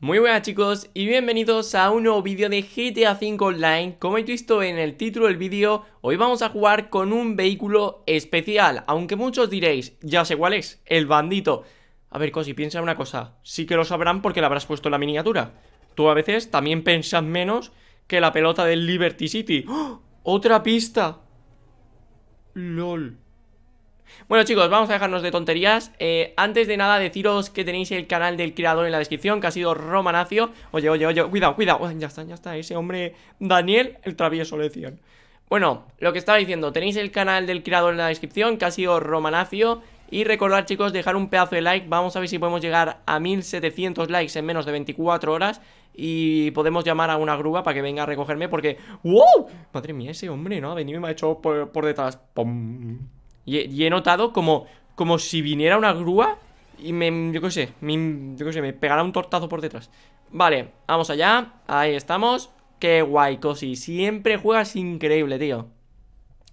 Muy buenas chicos y bienvenidos a un nuevo vídeo de GTA V Online Como he visto en el título del vídeo, hoy vamos a jugar con un vehículo especial Aunque muchos diréis, ya sé cuál es, el bandito A ver Cosi, piensa una cosa, sí que lo sabrán porque la habrás puesto en la miniatura Tú a veces también pensas menos que la pelota del Liberty City ¡Oh! ¡Otra pista! LOL bueno chicos, vamos a dejarnos de tonterías eh, Antes de nada deciros que tenéis el canal del creador en la descripción Que ha sido Romanacio Oye, oye, oye, cuidado, cuidado Ya está, ya está, ese hombre Daniel el travieso le Bueno, lo que estaba diciendo Tenéis el canal del creador en la descripción Que ha sido Romanacio y recordad, chicos, dejar un pedazo de like Vamos a ver si podemos llegar a 1700 likes en menos de 24 horas Y podemos llamar a una grúa para que venga a recogerme Porque, ¡wow! Madre mía, ese hombre, ¿no? Ha venido y me ha hecho por, por detrás ¡Pum! Y he, notado como, como si viniera una grúa y me, yo qué sé, me, yo qué sé, me pegará un tortazo por detrás Vale, vamos allá, ahí estamos Qué guay, Cosi, siempre juegas increíble, tío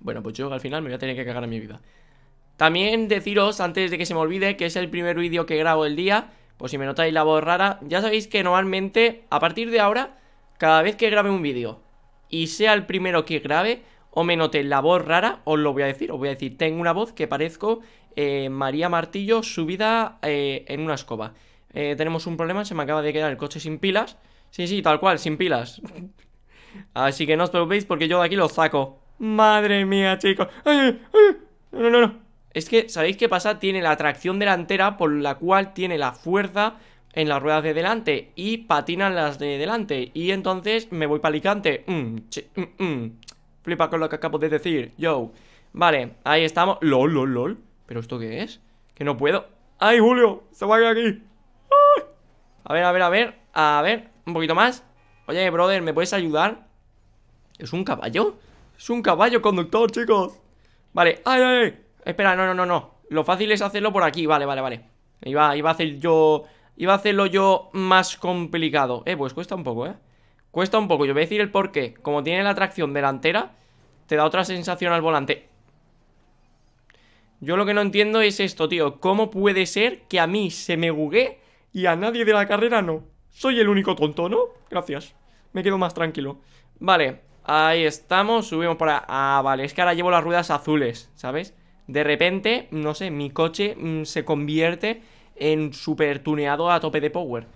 Bueno, pues yo al final me voy a tener que cagar en mi vida También deciros, antes de que se me olvide, que es el primer vídeo que grabo el día pues si me notáis la voz rara Ya sabéis que normalmente, a partir de ahora, cada vez que grabe un vídeo Y sea el primero que grabe o me noté la voz rara, os lo voy a decir. Os voy a decir, tengo una voz que parezco eh, María Martillo subida eh, en una escoba. Eh, tenemos un problema, se me acaba de quedar el coche sin pilas. Sí, sí, tal cual, sin pilas. Así que no os preocupéis porque yo de aquí lo saco. Madre mía, chicos. No, no, no. Es que, ¿sabéis qué pasa? Tiene la tracción delantera por la cual tiene la fuerza en las ruedas de delante y patinan las de delante. Y entonces me voy palicante mm, Flipa con lo que acabo de decir, yo Vale, ahí estamos Lol, lol, lol ¿Pero esto qué es? Que no puedo ¡Ay, Julio! ¡Se va a aquí! A ver, a ver, a ver A ver, un poquito más Oye, brother, ¿me puedes ayudar? ¿Es un caballo? Es un caballo conductor, chicos Vale, ¡ay, ay, ay! Espera, no, no, no, no Lo fácil es hacerlo por aquí, vale, vale, vale Iba, iba a hacer yo... Iba a hacerlo yo más complicado Eh, pues cuesta un poco, eh Cuesta un poco, yo voy a decir el porqué Como tiene la tracción delantera, te da otra sensación al volante. Yo lo que no entiendo es esto, tío. ¿Cómo puede ser que a mí se me jugué y a nadie de la carrera no? Soy el único tonto, ¿no? Gracias. Me quedo más tranquilo. Vale, ahí estamos. Subimos para... Ah, vale, es que ahora llevo las ruedas azules, ¿sabes? De repente, no sé, mi coche mm, se convierte en super tuneado a tope de power.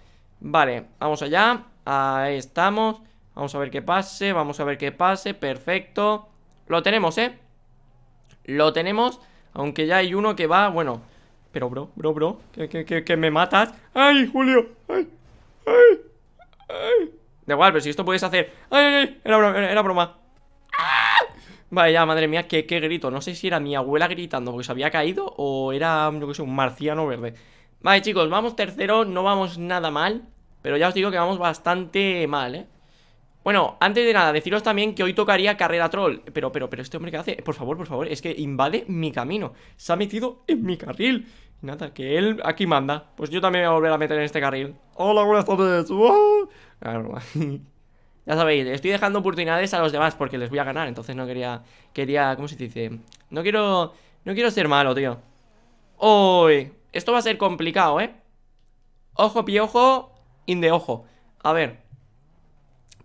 Vale, vamos allá. Ahí estamos. Vamos a ver qué pase, vamos a ver qué pase. Perfecto. Lo tenemos, ¿eh? Lo tenemos. Aunque ya hay uno que va, bueno. Pero, bro, bro, bro, que, me matas. ¡Ay, Julio! ¡Ay! ¡Ay! ¡Ay! Da igual, pero si esto puedes hacer. ¡Ay, ay, ay! Era broma. Era ¡Ah! madre mía, qué, grito. No sé si era mi abuela gritando porque se había caído o era, que sé, un marciano verde. Vale, chicos, vamos tercero, no vamos nada mal. Pero ya os digo que vamos bastante mal, ¿eh? Bueno, antes de nada, deciros también que hoy tocaría carrera troll Pero, pero, pero este hombre que hace, por favor, por favor, es que invade mi camino Se ha metido en mi carril Nada, que él aquí manda Pues yo también me voy a volver a meter en este carril Hola, buenas tardes ah, Ya sabéis, estoy dejando oportunidades a los demás porque les voy a ganar Entonces no quería, quería, ¿cómo se dice? No quiero, no quiero ser malo, tío hoy esto va a ser complicado, ¿eh? Ojo, piojo in de ojo. A ver.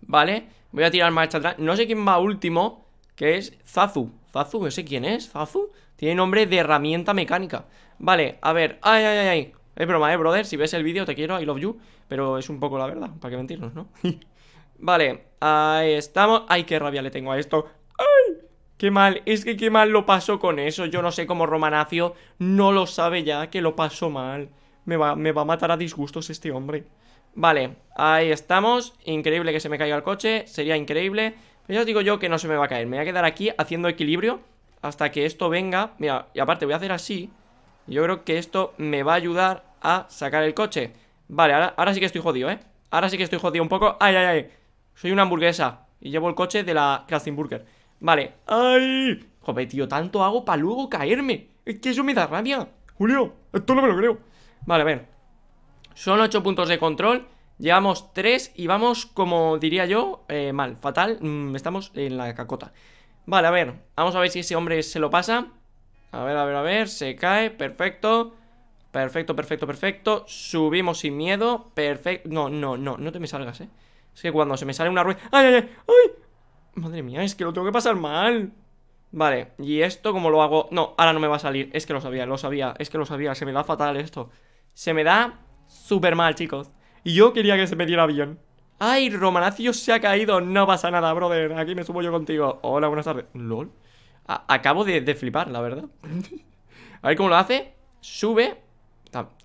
Vale, voy a tirar más atrás. No sé quién va último, que es Zazu. Zazu, no sé quién es, Zazu. Tiene nombre de herramienta mecánica. Vale, a ver. Ay, ay, ay, ay. Es broma, eh, brother. Si ves el vídeo, te quiero, I love you. Pero es un poco la verdad, para que mentirnos, ¿no? vale, ahí estamos. Ay, qué rabia le tengo a esto. ¡Ay! Qué mal, es que qué mal lo pasó con eso. Yo no sé cómo Romanacio no lo sabe ya, que lo pasó mal. Me va, me va a matar a disgustos este hombre. Vale, ahí estamos Increíble que se me caiga el coche, sería increíble Pero ya os digo yo que no se me va a caer Me voy a quedar aquí haciendo equilibrio Hasta que esto venga, mira, y aparte voy a hacer así Yo creo que esto me va a ayudar A sacar el coche Vale, ahora, sí que estoy jodido, eh Ahora sí que estoy jodido un poco, ay, ay, ay Soy una hamburguesa y llevo el coche de la Kraftingburger. Vale, ay Joder, tío, tanto hago para luego caerme Es que eso me da rabia Julio, esto no me lo creo Vale, a ver son 8 puntos de control. Llevamos 3 y vamos, como diría yo, eh, mal, fatal. Mm, estamos en la cacota. Vale, a ver. Vamos a ver si ese hombre se lo pasa. A ver, a ver, a ver. Se cae. Perfecto. Perfecto, perfecto, perfecto. Subimos sin miedo. Perfecto. No, no, no. No te me salgas, eh. Es que cuando se me sale una rueda... ¡Ay, ay, ay! ¡Ay! Madre mía, es que lo tengo que pasar mal. Vale, ¿y esto cómo lo hago? No, ahora no me va a salir. Es que lo sabía, lo sabía. Es que lo sabía. Se me da fatal esto. Se me da súper mal, chicos. Y yo quería que se me diera bien ¡Ay, Romanacio se ha caído! No pasa nada, brother. Aquí me subo yo contigo. Hola, buenas tardes. LOL. acabo de, flipar, la verdad. a ver cómo lo hace. Sube.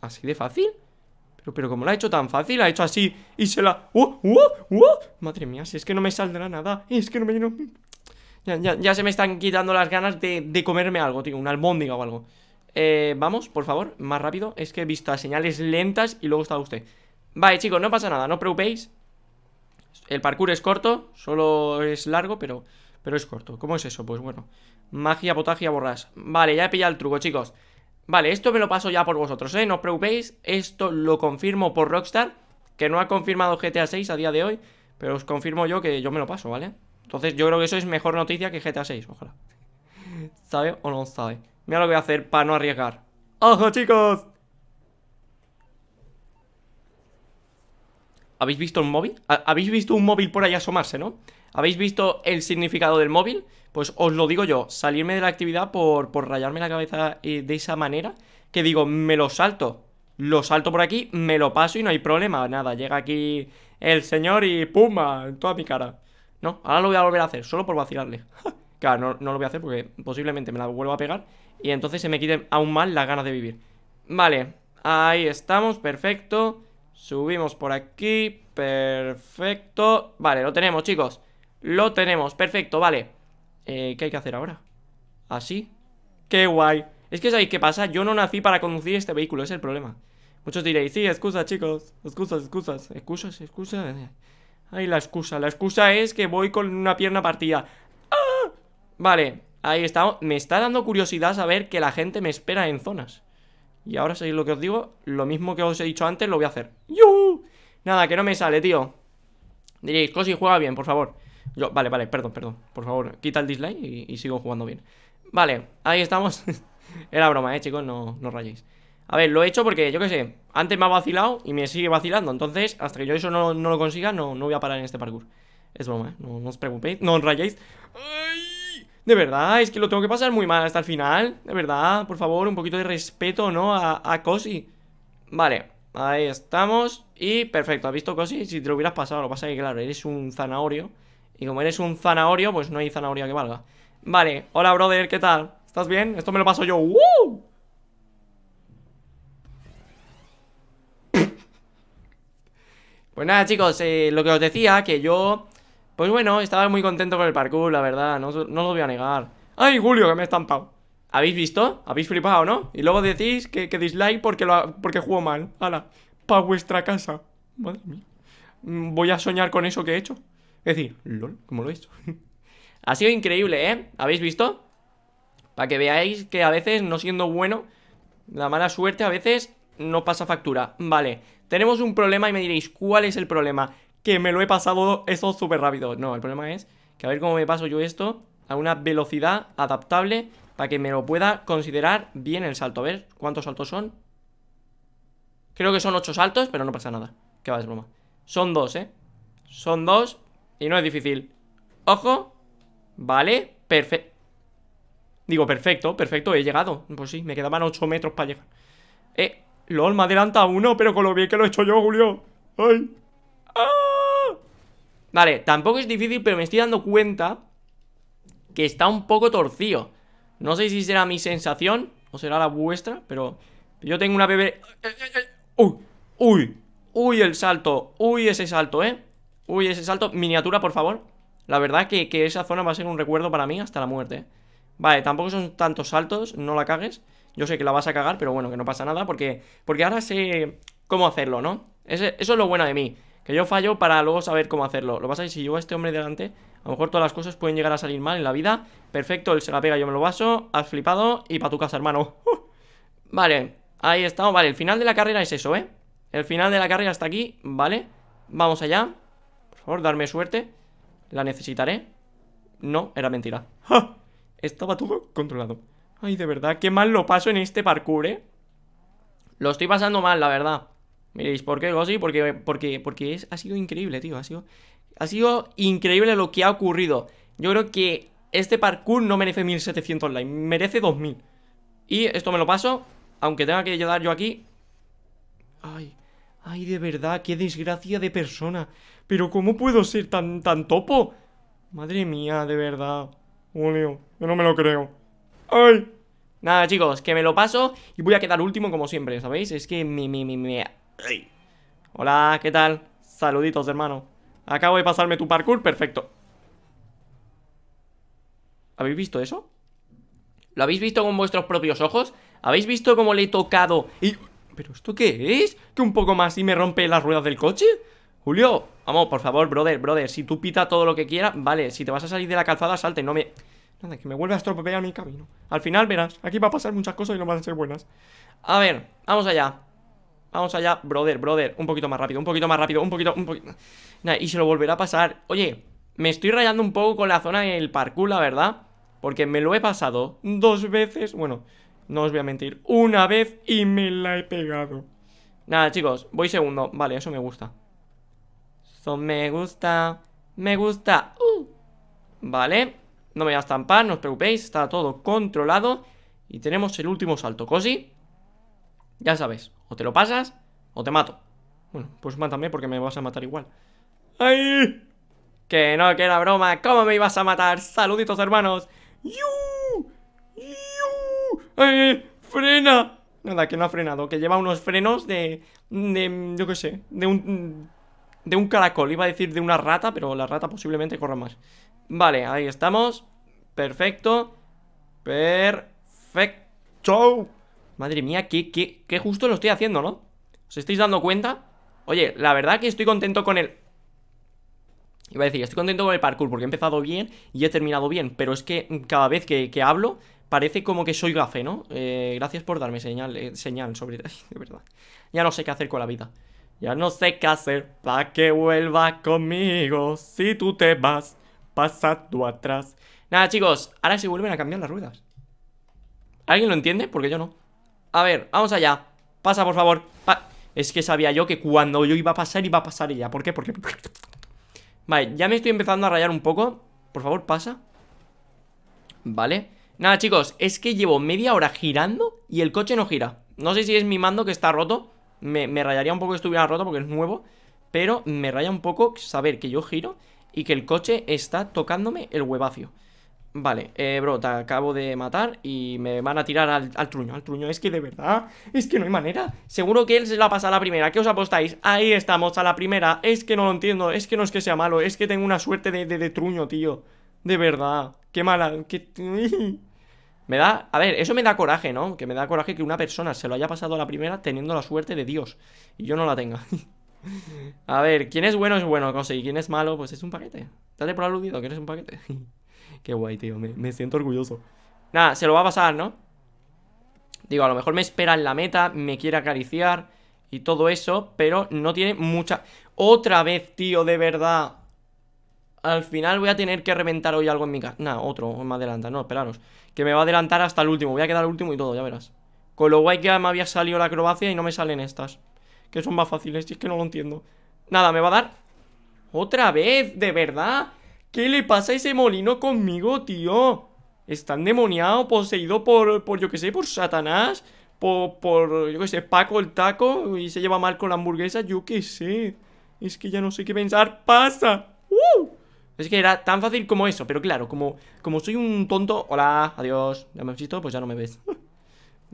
así de fácil. Pero, pero como lo ha hecho tan fácil, ha hecho así y se la... ¡Uh! ¡Uh! ¡Uh! Madre mía, si es que no me saldrá nada. Es que no me... Ya, ya, se me están quitando las ganas de, de comerme algo, tío. Una albóndiga o algo. Eh, vamos, por favor, más rápido. Es que he visto señales lentas y luego está usted. Vale, chicos, no pasa nada, no os preocupéis. El parkour es corto, solo es largo, pero, pero es corto. ¿Cómo es eso? Pues bueno, magia, potagia, borras. Vale, ya he pillado el truco, chicos. Vale, esto me lo paso ya por vosotros, ¿eh? No os preocupéis, esto lo confirmo por Rockstar, que no ha confirmado GTA 6 a día de hoy, pero os confirmo yo que yo me lo paso, ¿vale? Entonces yo creo que eso es mejor noticia que GTA 6, ojalá. ¿Sabe o no sabe? Mira lo voy a hacer para no arriesgar. ¡Ojo, chicos! ¿Habéis visto un móvil? ¿Habéis visto un móvil por ahí asomarse, no? ¿Habéis visto el significado del móvil? Pues os lo digo yo, salirme de la actividad por, rayarme la cabeza eh, de esa manera que digo, me lo salto, lo salto por aquí, me lo paso y no hay problema, nada, llega aquí el señor y puma en toda mi cara. No, ahora lo voy a volver a hacer, solo por vacilarle. no, lo voy a hacer porque posiblemente me la vuelva a pegar y entonces se me quiten aún más las ganas de vivir. Vale, ahí estamos, perfecto. Subimos por aquí, perfecto. Vale, lo tenemos, chicos. Lo tenemos, perfecto, vale. Eh, ¿Qué hay que hacer ahora? ¿Así? ¡Qué guay! Es que ¿sabéis qué pasa? Yo no nací para conducir este vehículo, es el problema. Muchos diréis, sí, excusas, chicos. Excusas, excusas. Excusas, excusas. Ay, la excusa. La excusa es que voy con una pierna partida. Vale, ahí estamos Me está dando curiosidad saber que la gente me espera en zonas. Y ahora sabéis lo que os digo. Lo mismo que os he dicho antes, lo voy a hacer. ¡Yuhu! Nada, que no me sale, tío. Diréis, Cosi, juega bien, por favor. Yo, vale, vale, perdón, perdón. Por favor, quita el dislike y, sigo jugando bien. Vale, ahí estamos. Era broma, eh, chicos, no, no rayéis. A ver, lo he hecho porque, yo qué sé, antes me ha vacilado y me sigue vacilando. Entonces, hasta que yo eso no, lo consiga, no, no voy a parar en este parkour. Es broma, ¿eh? no, no os preocupéis, no os rayéis. ¡Ay! De verdad, es que lo tengo que pasar muy mal hasta el final. De verdad, por favor, un poquito de respeto, ¿no? A, a Cosi. Vale, ahí estamos. Y perfecto, ¿has visto Cosi? Si te lo hubieras pasado, lo pasa que, claro, eres un zanahorio. Y como eres un zanahorio, pues no hay zanahoria que valga. Vale, hola, brother, ¿qué tal? ¿Estás bien? Esto me lo paso yo. ¡Woo! Pues nada, chicos, eh, lo que os decía, que yo pues bueno, estaba muy contento con el parkour, la verdad, no, no lo voy a negar. ¡Ay, Julio, que me he estampado! ¿Habéis visto? ¿Habéis flipado, no? Y luego decís que, dislike porque, porque juego mal. ¡Hala! Pa' vuestra casa. Madre mía. Mm, voy a soñar con eso que he hecho. Es decir, lol, ¿cómo lo he hecho? ha sido increíble, ¿eh? ¿Habéis visto? Para que veáis que a veces, no siendo bueno, la mala suerte a veces no pasa factura. Vale, tenemos un problema y me diréis, ¿cuál es el problema? que me lo he pasado eso súper rápido. No, el problema es que a ver cómo me paso yo esto a una velocidad adaptable para que me lo pueda considerar bien el salto. A ver, ¿cuántos saltos son? Creo que son ocho saltos, pero no pasa nada. Que va, es broma. Son dos, ¿eh? Son dos y no es difícil. Ojo. Vale, perfecto. Digo, perfecto, perfecto, he llegado. Pues sí, me quedaban ocho metros para llegar. Eh, LOL, me adelanta uno, pero con lo bien que lo he hecho yo, Julio. Ay. Vale, tampoco es difícil, pero me estoy dando cuenta que está un poco torcido. No sé si será mi sensación o será la vuestra, pero yo tengo una bebé... ¡Uy! ¡Uy! ¡Uy el salto! ¡Uy ese salto, eh! ¡Uy ese salto! Miniatura, por favor. La verdad que, que esa zona va a ser un recuerdo para mí hasta la muerte. Eh. Vale, tampoco son tantos saltos, no la cagues. Yo sé que la vas a cagar, pero bueno, que no pasa nada porque, porque ahora sé cómo hacerlo, ¿no? eso es lo bueno de mí. Que yo fallo para luego saber cómo hacerlo. Lo que pasa es que si llevo a este hombre delante, a lo mejor todas las cosas pueden llegar a salir mal en la vida. Perfecto, él se la pega, yo me lo paso Has flipado y pa' tu casa, hermano. Vale, ahí estamos. Vale, el final de la carrera es eso, ¿eh? El final de la carrera está aquí, ¿vale? Vamos allá. Por favor, darme suerte. La necesitaré. No, era mentira. Estaba todo controlado. Ay, de verdad, qué mal lo paso en este parkour, ¿eh? Lo estoy pasando mal, la verdad. Miréis, ¿por qué algo Porque, porque, porque es, ha sido increíble, tío. Ha sido, ha sido increíble lo que ha ocurrido. Yo creo que este parkour no merece 1700 likes, merece 2000. Y esto me lo paso, aunque tenga que llegar yo aquí. Ay, ay, de verdad, qué desgracia de persona. Pero ¿cómo puedo ser tan, tan topo? Madre mía, de verdad. Julio, yo no me lo creo. Ay. Nada, chicos, que me lo paso y voy a quedar último como siempre, ¿sabéis? Es que me, me, me Hola, ¿qué tal? Saluditos, hermano. Acabo de pasarme tu parkour, perfecto. ¿Habéis visto eso? ¿Lo habéis visto con vuestros propios ojos? ¿Habéis visto cómo le he tocado y... ¿Pero esto qué es? ¿Que un poco más y me rompe las ruedas del coche? Julio, vamos, por favor, brother, brother Si tú pita todo lo que quieras, vale Si te vas a salir de la calzada, salte, no me... Nada, que me vuelvas a estropear mi camino Al final verás, aquí va a pasar muchas cosas y no van a ser buenas A ver, vamos allá Vamos allá, brother, brother Un poquito más rápido, un poquito más rápido, un poquito, un poquito Y se lo volverá a pasar Oye, me estoy rayando un poco con la zona del parkour, la verdad Porque me lo he pasado dos veces Bueno, no os voy a mentir Una vez y me la he pegado Nada, chicos, voy segundo Vale, eso me gusta Eso me gusta Me gusta uh. Vale, no me voy a estampar, no os preocupéis Está todo controlado Y tenemos el último salto, Cosi ya sabes, o te lo pasas o te mato. Bueno, pues mátame porque me vas a matar igual. ¡Ay! Que no, que era broma. ¿Cómo me ibas a matar? Saluditos, hermanos. ¡Yu! ¡Yu! ¡Ay! ¡Frena! Nada, que no ha frenado, que lleva unos frenos de... de... yo qué sé, de un... de un caracol, iba a decir de una rata, pero la rata posiblemente corra más. Vale, ahí estamos. Perfecto. Perfecto. Madre mía, qué, qué, justo lo estoy haciendo, ¿no? ¿Os estáis dando cuenta? Oye, la verdad que estoy contento con el... Iba a decir, estoy contento con el parkour porque he empezado bien y he terminado bien, pero es que cada vez que, hablo parece como que soy gafe, ¿no? Eh, gracias por darme señal, eh, señal sobre... de verdad. Ya no sé qué hacer con la vida. Ya no sé qué hacer para que vuelva conmigo. Si tú te vas, pasa tú atrás. Nada, chicos, ahora se vuelven a cambiar las ruedas. ¿Alguien lo entiende? Porque yo no. A ver, vamos allá Pasa, por favor Es que sabía yo que cuando yo iba a pasar, iba a pasar ella ¿Por qué? Porque... Vale, ya me estoy empezando a rayar un poco Por favor, pasa Vale Nada, chicos, es que llevo media hora girando Y el coche no gira No sé si es mi mando que está roto Me, me rayaría un poco que estuviera roto porque es nuevo Pero me raya un poco saber que yo giro Y que el coche está tocándome el huevacio Vale, eh, bro, te acabo de matar y me van a tirar al, al, truño, al truño. Es que de verdad, es que no hay manera. Seguro que él se la pasa a la primera. ¿Qué os apostáis? Ahí estamos, a la primera. Es que no lo entiendo, es que no es que sea malo, es que tengo una suerte de, de, truño, tío. De verdad, qué mala, qué... me da... A ver, eso me da coraje, ¿no? Que me da coraje que una persona se lo haya pasado a la primera teniendo la suerte de Dios. Y yo no la tenga. a ver, ¿quién es bueno es bueno, José, y quién es malo, pues es un paquete. Date por aludido que eres un paquete. Qué guay, tío, me, siento orgulloso Nada, se lo va a pasar, ¿no? Digo, a lo mejor me espera en la meta, me quiere acariciar y todo eso, pero no tiene mucha... Otra vez, tío, de verdad. Al final voy a tener que reventar hoy algo en mi casa. Nada, otro, me adelanta. No, esperaros. Que me va a adelantar hasta el último. Voy a quedar el último y todo, ya verás. Con lo guay que me había salido la acrobacia y no me salen estas. Que son más fáciles, si es que no lo entiendo. Nada, me va a dar... Otra vez, de verdad. ¿Qué le pasa a ese molino conmigo, tío? Está endemoniado, poseído por, por yo qué sé, por Satanás Por, por yo qué sé, Paco el taco Y se lleva mal con la hamburguesa, yo qué sé Es que ya no sé qué pensar ¡Pasa! ¡Uh! Es que era tan fácil como eso, pero claro, como, como soy un tonto Hola, adiós, ya me he visto, pues ya no me ves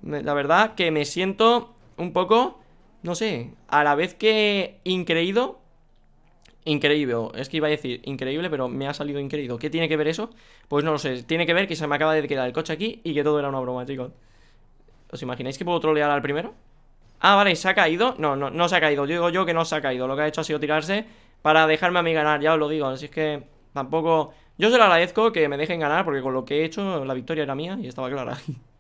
La verdad que me siento un poco, no sé, a la vez que increído increíble, es que iba a decir increíble, pero me ha salido increíble. ¿Qué tiene que ver eso? Pues no lo sé, tiene que ver que se me acaba de quedar el coche aquí y que todo era una broma, chicos. ¿Os imagináis que puedo trolear al primero? Ah, vale, ¿se ha caído? No, no, no se ha caído, digo yo que no se ha caído, lo que ha hecho ha sido tirarse para dejarme a mí ganar, ya os lo digo, así es que tampoco... Yo se lo agradezco que me dejen ganar porque con lo que he hecho la victoria era mía y estaba clara.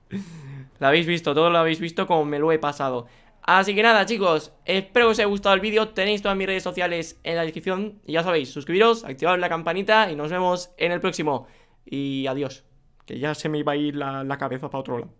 la habéis visto, todo lo habéis visto como me lo he pasado. Así que nada chicos, espero que os haya gustado el vídeo, tenéis todas mis redes sociales en la descripción y ya sabéis, suscribiros, activad la campanita y nos vemos en el próximo. Y adiós, que ya se me iba a ir la, la cabeza para otro lado.